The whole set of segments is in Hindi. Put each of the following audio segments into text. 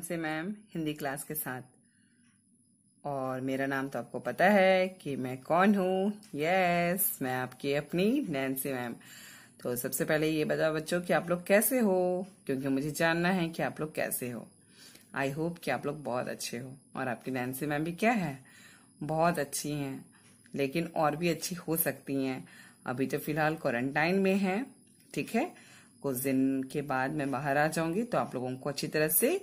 एम से मैम हिंदी क्लास के साथ और मेरा नाम तो आपको पता है कि मैं कौन हूँ यस मैं आपकी अपनी नैन्सी मैम तो सबसे पहले ये बताओ बच्चों कि आप लोग कैसे हो क्योंकि मुझे जानना है कि आप लोग कैसे हो आई होप कि आप लोग बहुत अच्छे हो और आपकी नैन्सी मैम भी क्या है बहुत अच्छी हैं लेकिन और भी अच्छी हो सकती हैं अभी तो फिलहाल क्वारंटाइन में हैं ठीक है कुछ दिन के बाद मैं बाहर आ जाऊंगी तो आप लोगों को अच्छी तरह से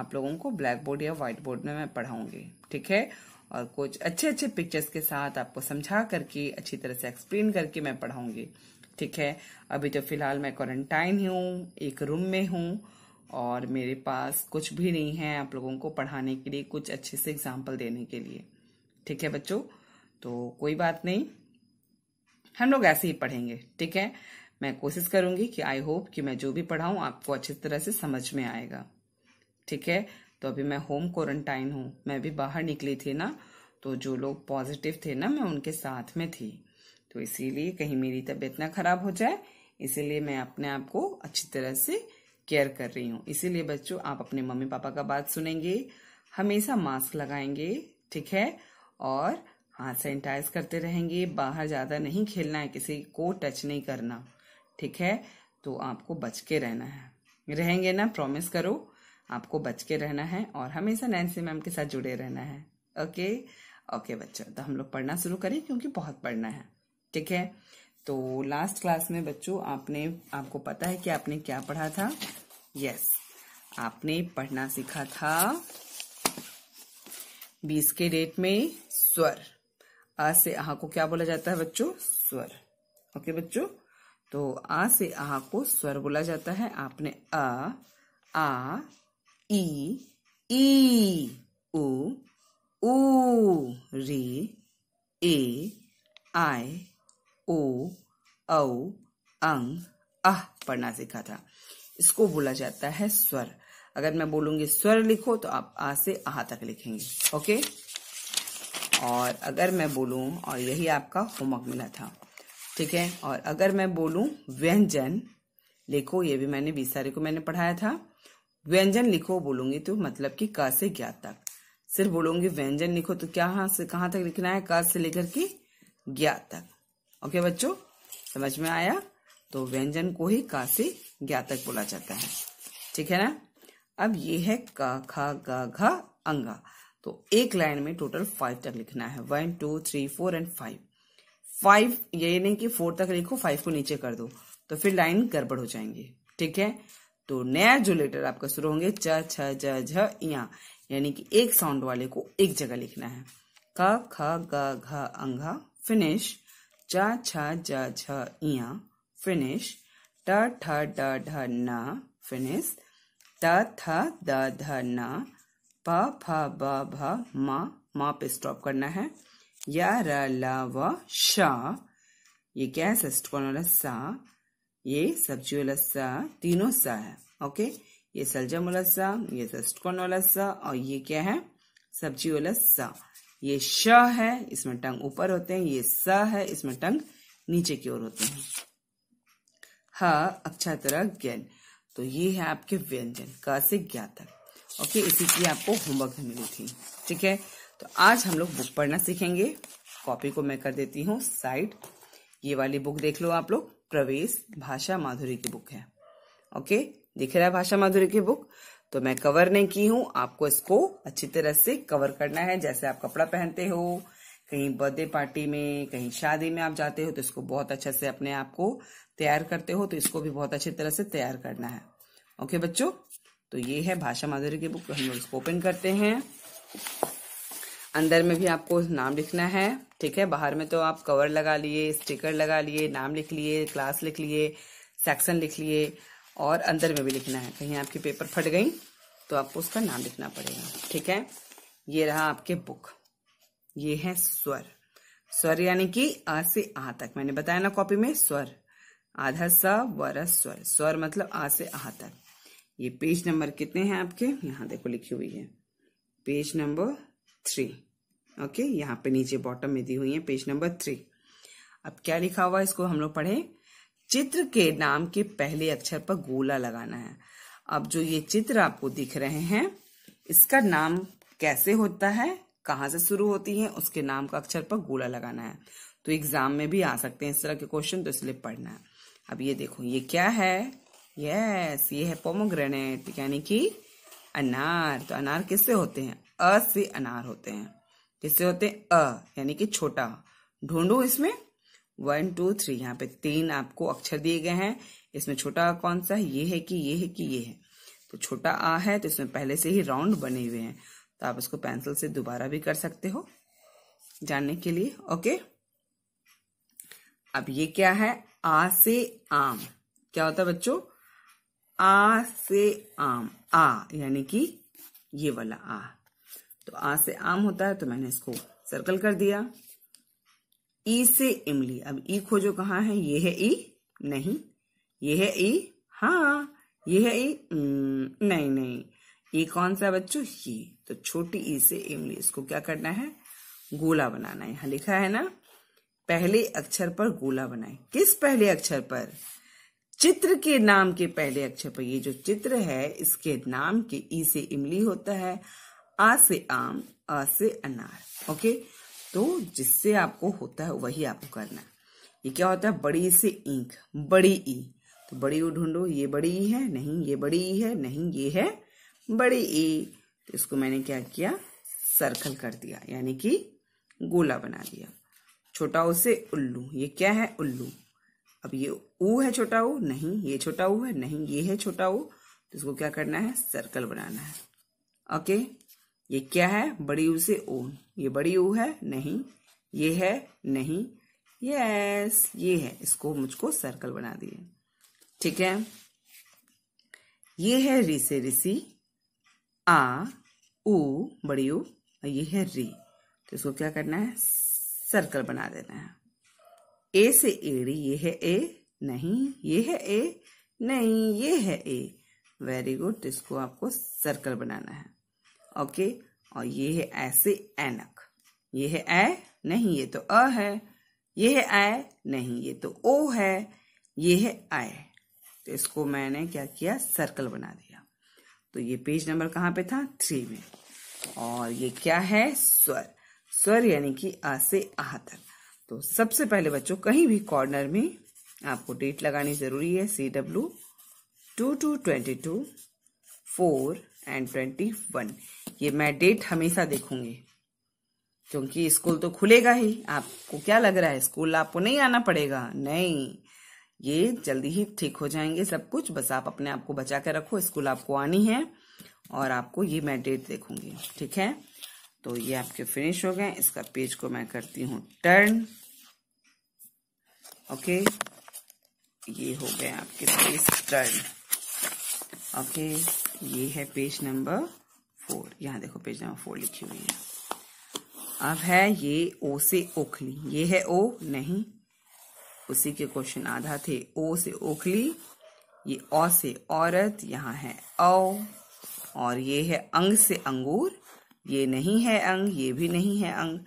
आप लोगों को ब्लैक बोर्ड या व्हाइट बोर्ड में मैं पढ़ाऊंगी ठीक है और कुछ अच्छे अच्छे पिक्चर्स के साथ आपको समझा करके अच्छी तरह से एक्सप्लेन करके मैं पढ़ाऊंगी ठीक है अभी तो फिलहाल मैं क्वारंटाइन ही हूँ एक रूम में हूँ और मेरे पास कुछ भी नहीं है आप लोगों को पढ़ाने के लिए कुछ अच्छे से एग्जाम्पल देने के लिए ठीक है बच्चों तो कोई बात नहीं हम लोग ऐसे ही पढ़ेंगे ठीक है मैं कोशिश करूंगी कि आई होप कि मैं जो भी पढ़ाऊं आपको अच्छी तरह से समझ में आएगा ठीक है तो अभी मैं होम क्वारंटाइन हूँ मैं भी बाहर निकली थी ना तो जो लोग पॉजिटिव थे ना मैं उनके साथ में थी तो इसीलिए कहीं मेरी तबीयत ना खराब हो जाए इसीलिए मैं अपने आप को अच्छी तरह से केयर कर रही हूँ इसीलिए बच्चों आप अपने मम्मी पापा का बात सुनेंगे हमेशा मास्क लगाएंगे ठीक है और हाथ सैनिटाइज करते रहेंगे बाहर ज़्यादा नहीं खेलना है किसी को टच नहीं करना ठीक है तो आपको बच के रहना है रहेंगे ना प्रॉमिस करो आपको बच के रहना है और हमेशा नैन्सी मैम के साथ जुड़े रहना है ओके ओके बच्चों तो हम लोग पढ़ना शुरू करें क्योंकि बहुत पढ़ना है ठीक है तो लास्ट क्लास में बच्चों आपने आपको पता है कि आपने क्या पढ़ा था यस आपने पढ़ना सीखा था बीस के डेट में स्वर आ से आहा को क्या बोला जाता है बच्चों स्वर ओके बच्चों तो आ से आहा को स्वर बोला जाता है आपने अ आ, आ ई ई ओ ऊ रे ए आई ओ औ अंग अह पढ़ना सीखा था इसको बोला जाता है स्वर अगर मैं बोलूंगी स्वर लिखो तो आप आ से आह तक लिखेंगे ओके और अगर मैं बोलूं और यही आपका होमवर्क मिला था ठीक है और अगर मैं बोलूं व्यंजन लिखो ये भी मैंने बीस तारीख को मैंने पढ़ाया था व्यंजन लिखो बोलूंगी तो मतलब कि क से ज्ञा तक सिर्फ बोलूंगी व्यंजन लिखो तो क्या हाँ से कहाँ तक लिखना है क से लेकर के ज्ञा तक ओके बच्चों समझ में आया तो व्यंजन को ही का से ज्ञा तक बोला जाता है ठीक है ना अब ये है क ख ग घ अंगा तो एक लाइन में टोटल फाइव तक लिखना है one two three four and five five ये नहीं कि फोर तक लिखो फाइव को नीचे कर दो तो फिर लाइन गड़बड़ हो जाएंगे ठीक है तो नया जो लेटर आपका शुरू होंगे च छ ज झ इया यानी कि एक साउंड वाले को एक जगह लिखना है क ख ग घ अंघा फिनिश च छ ज झ इया फिनिश ट ठ ड ढ न फिनिश त थ द ध न प फ ब भ म म पे स्टॉप करना है या र ल व श ये क्या है सिस्ट कौन वाला सा ये सब्जुलस्सा तीनों सा है ओके ये सलजम उलस्सा ये सस्टकोन उलस्सा और ये क्या है सब्जी उलस्सा ये श है इसमें टंग ऊपर होते हैं ये स है इसमें टंग नीचे की ओर होते हैं ह अच्छा तरह ज्ञान तो ये है आपके व्यंजन क से ज्ञात ओके इसी की आपको होमवर्क मिली थी ठीक है तो आज हम लोग बुक पढ़ना सीखेंगे कॉपी को मैं कर देती हूँ साइड ये वाली बुक देख लो आप लोग प्रवेश भाषा माधुरी की बुक है ओके दिख रहा है भाषा माधुरी की बुक तो मैं कवर नहीं की हूं आपको इसको अच्छी तरह से कवर करना है जैसे आप कपड़ा पहनते हो कहीं बर्थडे पार्टी में कहीं शादी में आप जाते हो तो इसको बहुत अच्छे से अपने आप को तैयार करते हो तो इसको भी बहुत अच्छी तरह से तैयार करना है ओके बच्चों तो ये है भाषा माधुरी की बुक हम लोग इसको ओपन करते हैं अंदर में भी आपको नाम लिखना है ठीक है बाहर में तो आप कवर लगा लिए स्टिकर लगा लिए नाम लिख लिए क्लास लिख लिए सेक्शन लिख लिए और अंदर में भी लिखना है कहीं आपके पेपर फट गई तो आपको उसका नाम लिखना पड़ेगा ठीक है ये रहा आपके बुक ये है स्वर स्वर यानी कि आ से आ तक मैंने बताया ना कॉपी में स्वर आधा स वर स्वर स्वर मतलब आ से आ तक ये पेज नंबर कितने हैं आपके यहाँ देखो लिखी हुई है पेज नंबर थ्री ओके यहाँ पे नीचे बॉटम में दी हुई है पेज नंबर थ्री अब क्या लिखा हुआ इसको हम लोग पढ़े चित्र के नाम के पहले अक्षर पर गोला लगाना है अब जो ये चित्र आपको दिख रहे हैं इसका नाम कैसे होता है कहाँ से शुरू होती है उसके नाम का अक्षर पर गोला लगाना है तो एग्जाम में भी आ सकते हैं इस तरह के क्वेश्चन तो इसलिए पढ़ना है अब ये देखो ये क्या है यस ये है पोमोग्रेनेट यानी कि अनार तो अनार किससे होते हैं अ से अनार होते हैं किससे होते हैं अ यानी कि छोटा ढूंढू इसमें वन टू थ्री यहाँ पे तीन आपको अक्षर दिए गए हैं इसमें छोटा कौन सा है ये है कि ये है कि ये है तो छोटा आ है तो इसमें पहले से ही राउंड बने हुए हैं तो आप इसको पेंसिल से दोबारा भी कर सकते हो जानने के लिए ओके अब ये क्या है आ से आम क्या होता है बच्चों आ से आम आ यानी कि ये वाला आ तो आ से आम होता है तो मैंने इसको सर्कल कर दिया ई से इमली अब ई खोजो कहा है ये है ई नहीं ये है ई हाँ ये है ई नहीं नहीं ये कौन सा बच्चों ये तो छोटी ई से इमली इसको क्या करना है गोला बनाना है यहाँ लिखा है ना पहले अक्षर पर गोला बनाए किस पहले अक्षर पर चित्र के नाम के पहले अक्षर पर ये जो चित्र है इसके नाम के ई से इमली होता है आ से आम आ से अनार ओके तो जिससे आपको होता है वही आपको करना है ये क्या होता है बड़ी से इंक बड़ी ई तो बड़ी ओ ढूंढो ये बड़ी ई है नहीं ये बड़ी ई है नहीं ये है बड़ी ई तो इसको मैंने क्या किया सर्कल कर दिया यानी कि गोला बना दिया छोटा ओ से उल्लू ये क्या है उल्लू अब ये ऊ है छोटा ऊ नहीं ये छोटा ऊ है नहीं ये है छोटा ऊ तो इसको क्या करना है सर्कल बनाना है ओके ये क्या है बड़ी ऊ से ओ ये बड़ी ऊ है नहीं ये है नहीं यस ये है इसको मुझको सर्कल बना दिए ठीक है ये है री से ऋषि आ ऊ बड़ी ऊ और ये है री तो इसको क्या करना है सर्कल बना देना है ए से एड़ी ये है ए नहीं ये है ए नहीं ये है ए वेरी गुड इसको आपको सर्कल बनाना है ओके और ये है ऐसे एनक ये है ए नहीं ये तो अ है ये है ए नहीं ये तो ओ है ये है ए तो इसको मैंने क्या किया सर्कल बना दिया तो ये पेज नंबर कहाँ पे था थ्री में और ये क्या है स्वर स्वर यानी कि आ से आह तक तो सबसे पहले बच्चों कहीं भी कॉर्नर में आपको डेट लगानी जरूरी है C W two two twenty two four and twenty one ये मैं डेट हमेशा देखूंगी क्योंकि स्कूल तो खुलेगा ही आपको क्या लग रहा है स्कूल आपको नहीं आना पड़ेगा नहीं ये जल्दी ही ठीक हो जाएंगे सब कुछ बस आप अपने आप को बचा के रखो स्कूल आपको आनी है और आपको ये मैं डेट देखूंगी ठीक है तो ये आपके फिनिश हो गए इसका पेज को मैं करती हूँ टर्न ओके ये हो गए आपके पेज टर्न ओके ये है पेज नंबर फोर यहाँ देखो पेज नंबर फोर लिखी हुई है अब है ये ओ से ओखली ये है ओ नहीं उसी के क्वेश्चन आधा थे ओ से ओखली ये औ से औरत यहाँ है औ और ये है अंग से अंगूर ये नहीं है अंग ये भी नहीं है अंग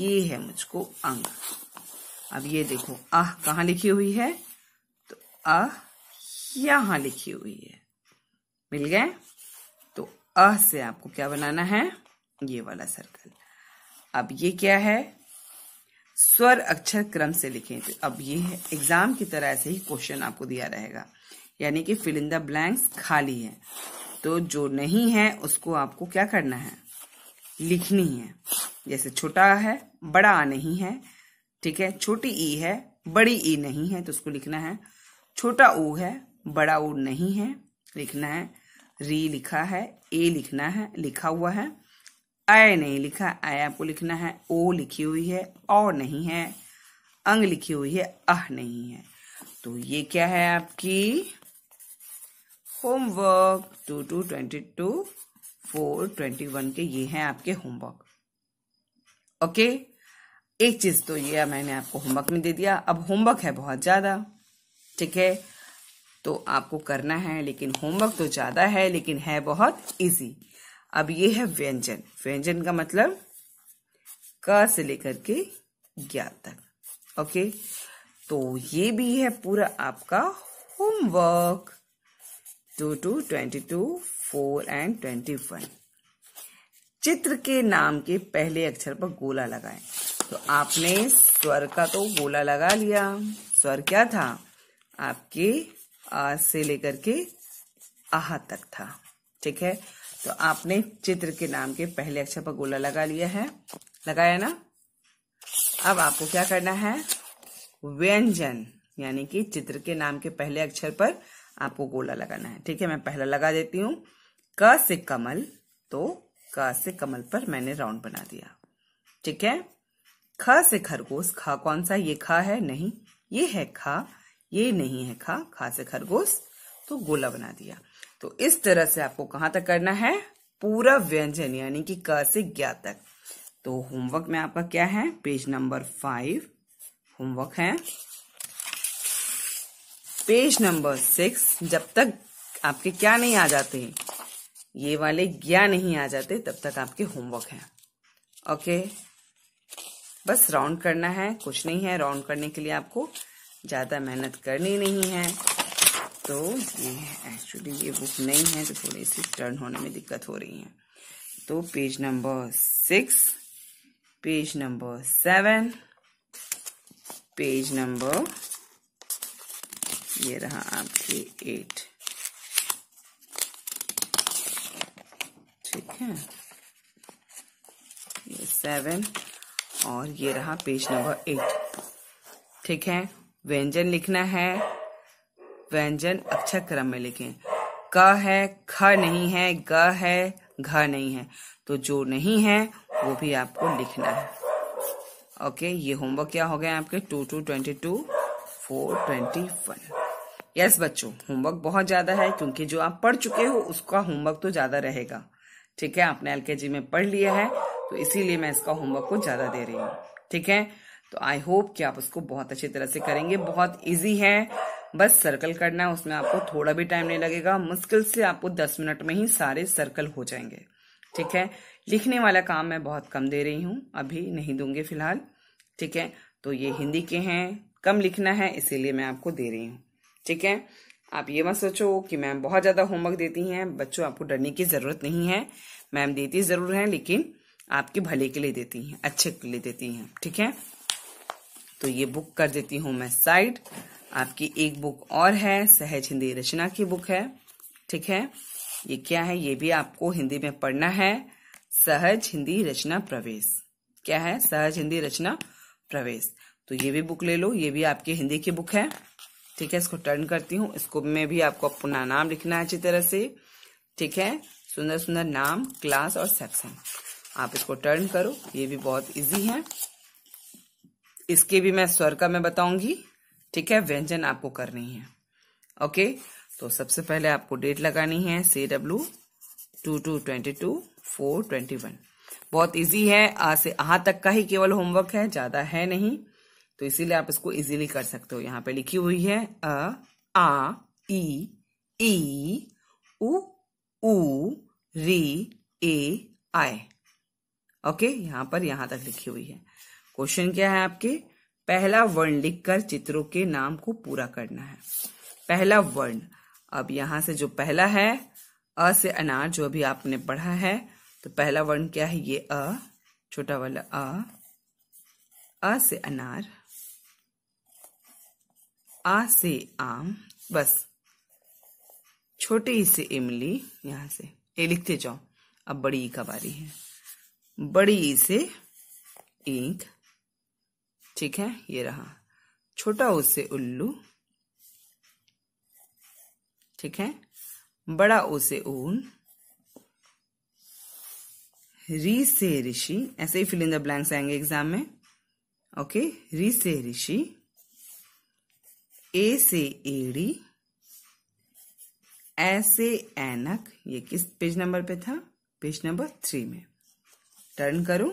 ये है मुझको अंग अब ये देखो आह कहा लिखी हुई है तो आह यहाँ लिखी हुई है मिल गए अ से आपको क्या बनाना है ये वाला सर्कल अब ये क्या है स्वर अक्षर क्रम से लिखें तो अब ये है एग्जाम की तरह ऐसे ही क्वेश्चन आपको दिया रहेगा यानी कि फिल इन द ब्लैंक्स खाली है तो जो नहीं है उसको आपको क्या करना है लिखनी है जैसे छोटा है बड़ा आ नहीं है ठीक है छोटी ई है बड़ी ई नहीं है तो उसको लिखना है छोटा ऊ है बड़ा ऊ नहीं है लिखना है री लिखा है ए लिखना है लिखा हुआ है आय नहीं लिखा आय आपको लिखना है ओ लिखी हुई है और नहीं है अंग लिखी हुई है अह नहीं है तो ये क्या है आपकी homework two two twenty two four twenty one के ये हैं आपके होमवर्क ओके एक चीज तो ये मैंने आपको होमवर्क में दे दिया अब होमवर्क है बहुत ज्यादा ठीक है तो आपको करना है लेकिन होमवर्क तो ज़्यादा है लेकिन है बहुत इजी अब ये है व्यंजन व्यंजन का मतलब क से लेकर के ज्ञा तक ओके तो ये भी है पूरा आपका homework two two twenty two four and twenty one चित्र के नाम के पहले अक्षर पर गोला लगाएं तो आपने स्वर का तो गोला लगा लिया स्वर क्या था आपके आ, से लेकर के आहा तक था ठीक है तो आपने चित्र के नाम के पहले अक्षर पर गोला लगा लिया है लगाया ना अब आपको क्या करना है व्यंजन यानी कि चित्र के नाम के पहले अक्षर पर आपको गोला लगाना है ठीक है मैं पहला लगा देती हूँ क से कमल तो क से कमल पर मैंने राउंड बना दिया ठीक है ख से खरगोश खा कौन सा ये खा है नहीं ये है खा ये नहीं है खा खा से खरगोश तो गोला बना दिया तो इस तरह से आपको कहां तक करना है पूरा व्यंजन यानी कि क से ज्ञा तक तो होमवर्क में आपका क्या है पेज नंबर फाइव होमवर्क है पेज नंबर सिक्स जब तक आपके क्या नहीं आ जाते ये वाले ज्ञा नहीं आ जाते तब तक आपके होमवर्क है ओके बस राउंड करना है कुछ नहीं है राउंड करने के लिए आपको ज़्यादा मेहनत करनी नहीं है तो ये एक्चुअली ये बुक नहीं है तो थोड़ी सी टर्न होने में दिक्कत हो रही है तो page number six page number seven page number ये रहा आपके एट ठीक है ये सेवन और ये रहा पेज नंबर एट ठीक है व्यंजन लिखना है व्यंजन अक्षर अच्छा क्रम में लिखें क है ख नहीं है ग है घ नहीं है तो जो नहीं है वो भी आपको लिखना है ओके ये होमवर्क क्या हो गया आपके two two twenty two four twenty one yes बच्चों होमवर्क बहुत ज्यादा है क्योंकि जो आप पढ़ चुके हो उसका होमवर्क तो ज्यादा रहेगा ठीक है आपने एल में पढ़ लिया है तो इसीलिए मैं इसका होमवर्क को ज्यादा दे रही हूँ ठीक है तो आई होप कि आप उसको बहुत अच्छी तरह से करेंगे बहुत इजी है बस सर्कल करना है उसमें आपको थोड़ा भी टाइम नहीं लगेगा मुश्किल से आपको दस मिनट में ही सारे सर्कल हो जाएंगे ठीक है लिखने वाला काम मैं बहुत कम दे रही हूँ अभी नहीं दूंगी फिलहाल ठीक है तो ये हिंदी के हैं कम लिखना है इसीलिए मैं आपको दे रही हूँ ठीक है आप ये मत सोचो कि मैम बहुत ज़्यादा होमवर्क देती हैं बच्चों आपको डरने की ज़रूरत नहीं है मैम देती ज़रूर है लेकिन आपके भले के लिए देती हैं अच्छे के लिए देती हैं ठीक है तो ये बुक कर देती हूँ मैं साइड आपकी एक बुक और है सहज हिंदी रचना की बुक है ठीक है ये क्या है ये भी आपको हिंदी में पढ़ना है सहज हिंदी रचना प्रवेश क्या है सहज हिंदी रचना प्रवेश तो ये भी बुक ले लो ये भी आपकी हिंदी की बुक है ठीक है इसको टर्न करती हूँ इसको में भी आपको अपना नाम लिखना है अच्छी तरह से ठीक है सुंदर सुंदर नाम क्लास और सेक्शन आप इसको टर्न करो ये भी बहुत इजी है इसके भी मैं स्वर का मैं बताऊंगी ठीक है व्यंजन आपको करनी है ओके तो सबसे पहले आपको डेट लगानी है C W two two twenty two four twenty one बहुत इजी है आ से आ तक का ही केवल होमवर्क है ज्यादा है नहीं तो इसीलिए आप इसको इजीली कर सकते हो यहाँ पे लिखी हुई है अ आ ई ई उ ऊ री ए आई ओके यहाँ पर यहां तक लिखी हुई है क्वेश्चन क्या है आपके पहला वर्ण लिखकर चित्रों के नाम को पूरा करना है पहला वर्ण अब यहां से जो पहला है अ से अनार जो अभी आपने पढ़ा है तो पहला वर्ण क्या है ये अ छोटा वाला अ अ से अनार आ से आम बस छोटे ई से इमली यहां से ये लिखते जाओ अब बड़ी ई का बारी है बड़ी ई से इंक ठीक है ये रहा छोटा उसे उल्लू ठीक है बड़ा उसे ऊन री से ऋषि ऐसे ही फिल इन द ब्लैंक्स आएंगे एग्जाम में ओके री से ऋषि ए से एड़ी ऐसे एनक ये किस पेज नंबर पे था पेज नंबर थ्री में टर्न करूं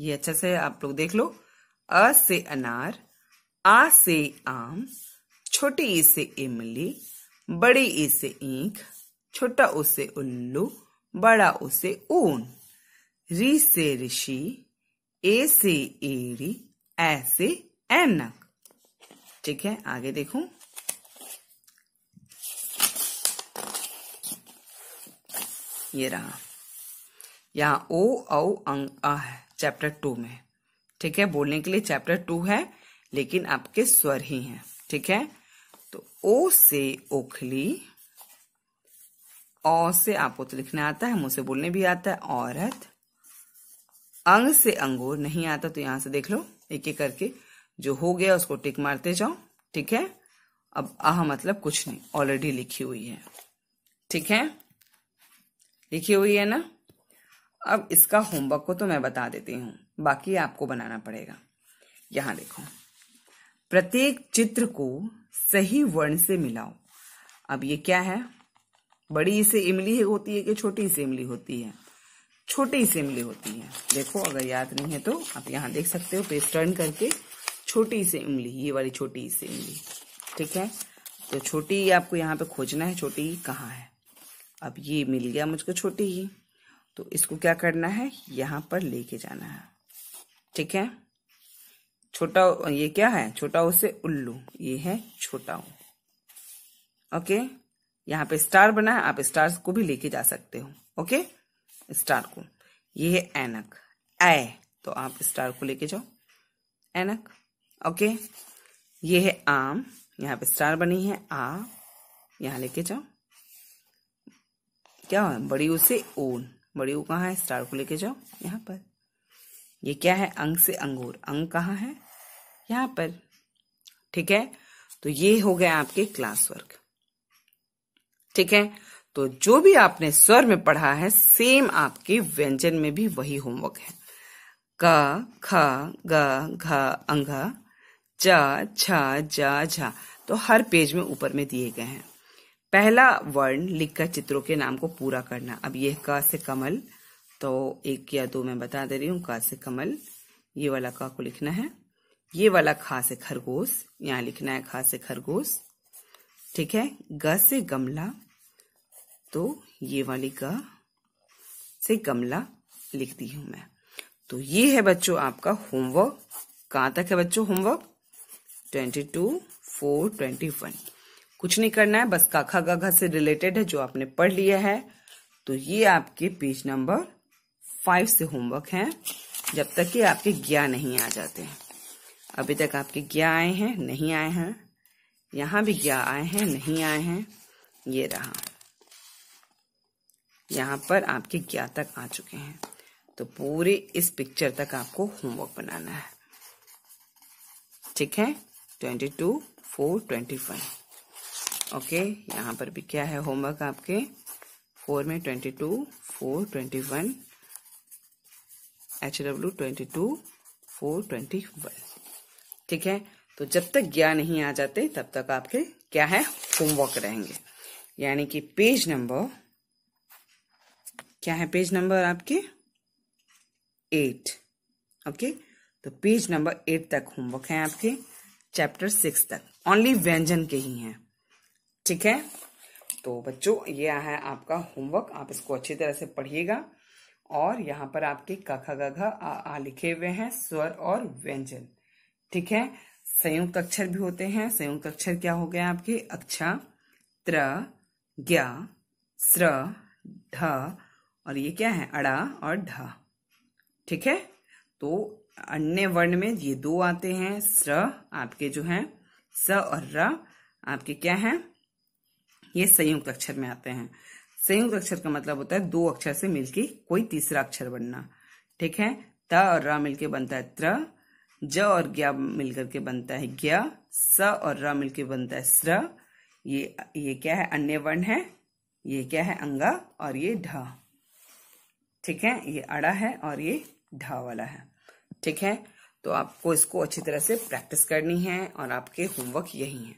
ये अच्छा से आप लोग देख लो अ से अनार आ से आम छोटी ई से इमली बड़ी ई से ईख छोटा ओ से उल्लू बड़ा ओ से ऊन री से ऋषि ए से एड़ी ए से ऐनक ठीक है आगे देखो ये रहा यहाँ ओ औ अंग आ है चैप्टर टू में ठीक है बोलने के लिए चैप्टर टू है लेकिन आपके स्वर ही हैं ठीक है तो ओ से ओखली ओ से आपको तो लिखना आता है मुझसे बोलने भी आता है औरत अंग से अंगूर नहीं आता तो यहां से देख लो एक एक करके जो हो गया उसको टिक मारते जाओ ठीक है अब आह मतलब कुछ नहीं ऑलरेडी लिखी हुई है ठीक है लिखी हुई है ना अब इसका होमवर्क को तो मैं बता देती हूँ बाकी आपको बनाना पड़ेगा यहाँ देखो प्रत्येक चित्र को सही वर्ण से मिलाओ अब ये क्या है बड़ी से इमली होती है कि छोटी से इमली होती है छोटी से इमली होती है देखो अगर याद नहीं है तो आप यहाँ देख सकते हो पेज टर्न करके छोटी से इमली ये वाली छोटी से इमली ठीक है तो छोटी आपको यहाँ पे खोजना है छोटी कहाँ है अब ये मिल गया मुझको छोटी ही तो इसको क्या करना है यहां पर लेके जाना है ठीक है छोटा ये क्या है छोटा ओ से उल्लू ये है छोटा ओ ओके यहाँ पे स्टार बना है आप स्टार को भी लेके जा सकते हो ओके स्टार को ये है एनक ए तो आप स्टार को लेके जाओ एनक ओके ये है आम यहाँ पे स्टार बनी है आ यहाँ लेके जाओ क्या है बड़ी उसे ओन बड़ी ऊ कहाँ है स्टार को लेके जाओ यहाँ पर ये क्या है अंग से अंगूर अंग कहाँ है यहाँ पर ठीक है तो ये हो गया आपके क्लास वर्क ठीक है तो जो भी आपने स्वर में पढ़ा है सेम आपके व्यंजन में भी वही होमवर्क है क ख ग घ अंग छ जा झा तो हर पेज में ऊपर में दिए गए हैं पहला वर्ण लिखकर चित्रों के नाम को पूरा करना अब यह क से कमल तो एक या दो मैं बता दे रही हूँ क से कमल ये वाला क को लिखना है ये वाला खा से खरगोश यहाँ लिखना है खा से खरगोश ठीक है ग से गमला तो ये वाली ग से गमला लिखती हूं मैं तो ये है बच्चों आपका होमवर्क कहाँ तक है बच्चों homework twenty two four twenty one कुछ नहीं करना है बस काखा गाघा से रिलेटेड है जो आपने पढ़ लिया है तो ये आपके पेज नंबर फाइव से होमवर्क है जब तक कि आपके ज्ञा नहीं आ जाते हैं अभी तक आपके ज्ञा आए हैं नहीं आए हैं यहां भी ज्ञा आए हैं नहीं आए हैं ये रहा यहाँ पर आपके ज्ञा तक आ चुके हैं तो पूरे इस पिक्चर तक आपको होमवर्क बनाना है ठीक है twenty two four twenty five okay यहाँ पर भी क्या है होमवर्क आपके फोर में twenty two four twenty one H W twenty two four twenty one ठीक है तो जब तक ज्ञान नहीं आ जाते तब तक आपके क्या है होमवर्क रहेंगे यानी कि पेज नंबर क्या है पेज नंबर आपके एट ओके तो पेज नंबर एट तक होमवर्क है आपके चैप्टर सिक्स तक ओनली व्यंजन के ही हैं ठीक है तो बच्चों ये है आपका होमवर्क आप इसको अच्छी तरह से पढ़िएगा और यहाँ पर आपके कखा गघा आ, आ लिखे हुए हैं स्वर और व्यंजन ठीक है संयुक्त अक्षर भी होते हैं संयुक्त अक्षर क्या हो गया आपके अक्षा त्र ज्ञा स्र ढ और ये क्या है अड़ा और ढ ठीक है तो अन्य वर्ण में ये दो आते हैं स्र आपके जो हैं स और र आपके क्या हैं ये संयुक्त अक्षर में आते हैं संयुक्त अक्षर का मतलब होता है दो अक्षर से मिलके कोई तीसरा अक्षर बनना ठीक है त और र मिलके बनता है त्र ज और ज्ञा मिलकर के बनता है ज्ञा स और र मिलके बनता है स्र ये ये क्या है अन्य वर्ण है ये क्या है अंगा और ये ढ ठीक है ये अड़ा है और ये ढा वाला है ठीक है तो आपको इसको अच्छी तरह से प्रैक्टिस करनी है और आपके होमवर्क यही है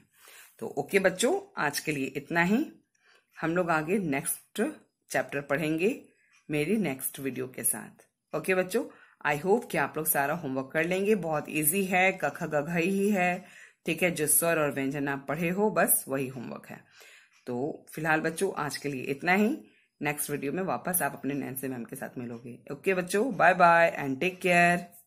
तो ओके बच्चों आज के लिए इतना ही हम लोग आगे नेक्स्ट चैप्टर पढ़ेंगे मेरी नेक्स्ट वीडियो के साथ ओके बच्चों आई होप कि आप लोग सारा होमवर्क कर लेंगे बहुत इजी है कखा गघा ही है ठीक है जो स्वर और व्यंजन आप पढ़े हो बस वही होमवर्क है तो फिलहाल बच्चों आज के लिए इतना ही नेक्स्ट वीडियो में वापस आप अपने नैन से मैम के साथ मिलोगे ओके बच्चों bye bye and take care